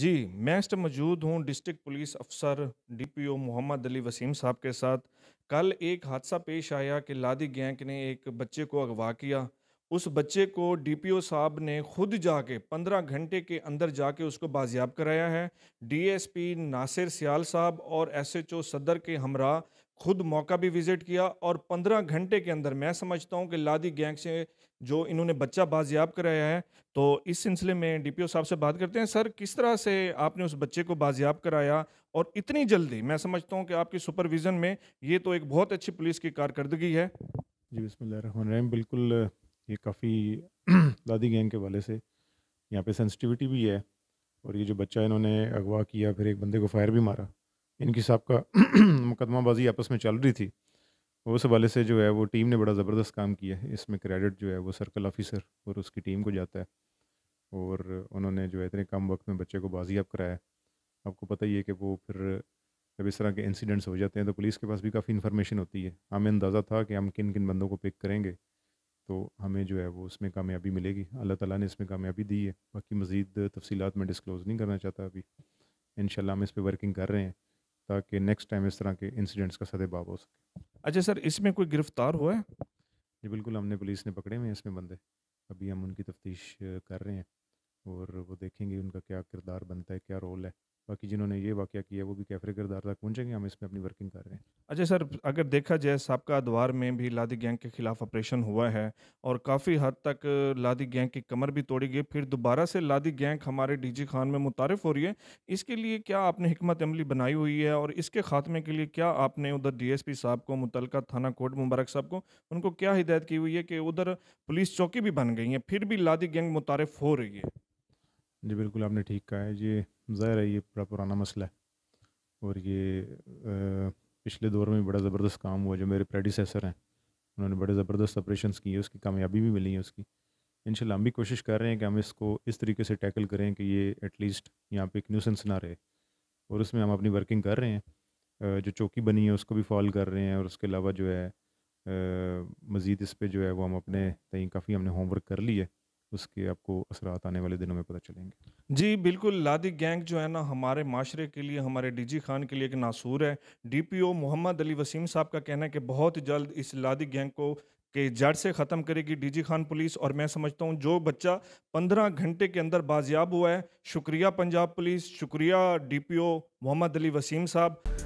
जी मैं इस मौजूद हूँ डिस्ट्रिक्ट पुलिस अफसर डीपीओ मोहम्मद अली वसीम साहब के साथ कल एक हादसा पेश आया कि लादी गैंग ने एक बच्चे को अगवा किया उस बच्चे को डीपीओ साहब ने खुद जाके पंद्रह घंटे के अंदर जाके उसको बाजियाब कराया है डीएसपी नासिर सियाल साहब और एसएचओ सदर के हमरा खुद मौका भी विज़िट किया और पंद्रह घंटे के अंदर मैं समझता हूँ कि लादी गैंग से जो इन्होंने बच्चा बाजियाब कराया है तो इस सिलसिले में डीपीओ साहब से बात करते हैं सर किस तरह से आपने उस बच्चे को बाजियाब कराया और इतनी जल्दी मैं समझता हूँ कि आपकी सुपरविज़न में ये तो एक बहुत अच्छी पुलिस की कारकर्दगी है जी बसमीम बिल्कुल ये काफ़ी लादी गैंग के वाले से यहाँ पे सेंसिटिविटी भी है और ये जो बच्चा इन्होंने अगवा किया फिर एक बंदे को फायर भी मारा इनकी साहब का मुकदमाबाजी आपस में चल रही थी उस हवाले से जो है वो टीम ने बड़ा ज़बरदस्त काम किया है इसमें क्रेडिट जो है वो सर्कल ऑफिसर और उसकी टीम को जाता है और उन्होंने जो है इतने कम वक्त में बच्चे को आप कराया आपको पता ही है कि वो फिर जब इस तरह के इंसिडेंट्स हो जाते हैं तो पुलिस के पास भी काफ़ी इन्फॉर्मेशन होती है हमें अंदाज़ा था कि हम किन किन बंदों को पिक करेंगे तो हमें जो है वो उसमें कामयाबी मिलेगी अल्लाह ताला ने इसमें कामयाबी दी है बाकी मज़ीद तफसीत मैं डिस्क्लोज़ नहीं करना चाहता अभी इन हम इस पर वर्किंग कर रहे हैं ताकि नेक्स्ट टाइम इस तरह के इंसिडेंट्स का बाब हो सके अच्छा सर इसमें कोई गिरफ्तार हुआ है जी बिल्कुल हमने पुलिस ने पकड़े हुए हैं इसमें बंदे अभी हम उनकी तफ्तीश कर रहे हैं और वो देखेंगे उनका क्या किरदार बनता है क्या रोल है बाकी जिन्होंने ये वाक़ किया वो भी कैफरे किरदार तक पहुँचेंगे हम इसमें अपनी वर्किंग कर रहे हैं अजय सर अगर देखा जाए सबका द्वार में भी लादी गैंग के खिलाफ ऑपरेशन हुआ है और काफ़ी हद तक लादी गैंग की कमर भी तोड़ी गई फिर दोबारा से लादी गैंग हमारे डीजी खान में मुतारफ हो रही है इसके लिए क्या आपने हमत अमली बनाई हुई है और इसके खात्मे के लिए क्या आपने उधर डीएसपी साहब को मुतल थाना कोर्ट मुबारक साहब को उनको क्या हिदायत की हुई है कि उधर पुलिस चौकी भी बन गई है फिर भी लादी गैंग मुतारफ हो रही है जी बिल्कुल आपने ठीक कहा है ये ज़ाहिर है ये बड़ा पुराना मसला है और ये पिछले दौर में बड़ा ज़बरदस्त काम हुआ जो मेरे प्रेडिसेसर हैं उन्होंने बड़े ज़बरदस्त ऑपरेशन किए उसकी कामयाबी भी मिली है उसकी इन हम भी कोशिश कर रहे हैं कि हम इसको इस तरीके से टैकल करें कि ये एटलीस्ट यहाँ पे एक न्यूसेंस ना रहे और उसमें हम अपनी वर्किंग कर रहे हैं जो चौकी बनी है उसको भी फॉल कर रहे हैं और उसके अलावा जो है मज़ीद इस पर जो है वो हम अपने कहीं काफ़ी हमने होमवर्क कर ली है उसके आपको असरात आने वाले दिनों में पता चलेंगे जी बिल्कुल लादी गैंग जो है ना हमारे माशरे के लिए हमारे डीजी खान के लिए एक नासूर है डीपीओ मोहम्मद अली वसीम साहब का कहना है कि बहुत जल्द इस लादी गैंग को के जड़ से ख़त्म करेगी डीजी खान पुलिस और मैं समझता हूँ जो बच्चा पंद्रह घंटे के अंदर बाजियाब हुआ है शुक्रिया पंजाब पुलिस शुक्रिया डी मोहम्मद अली वसीम साहब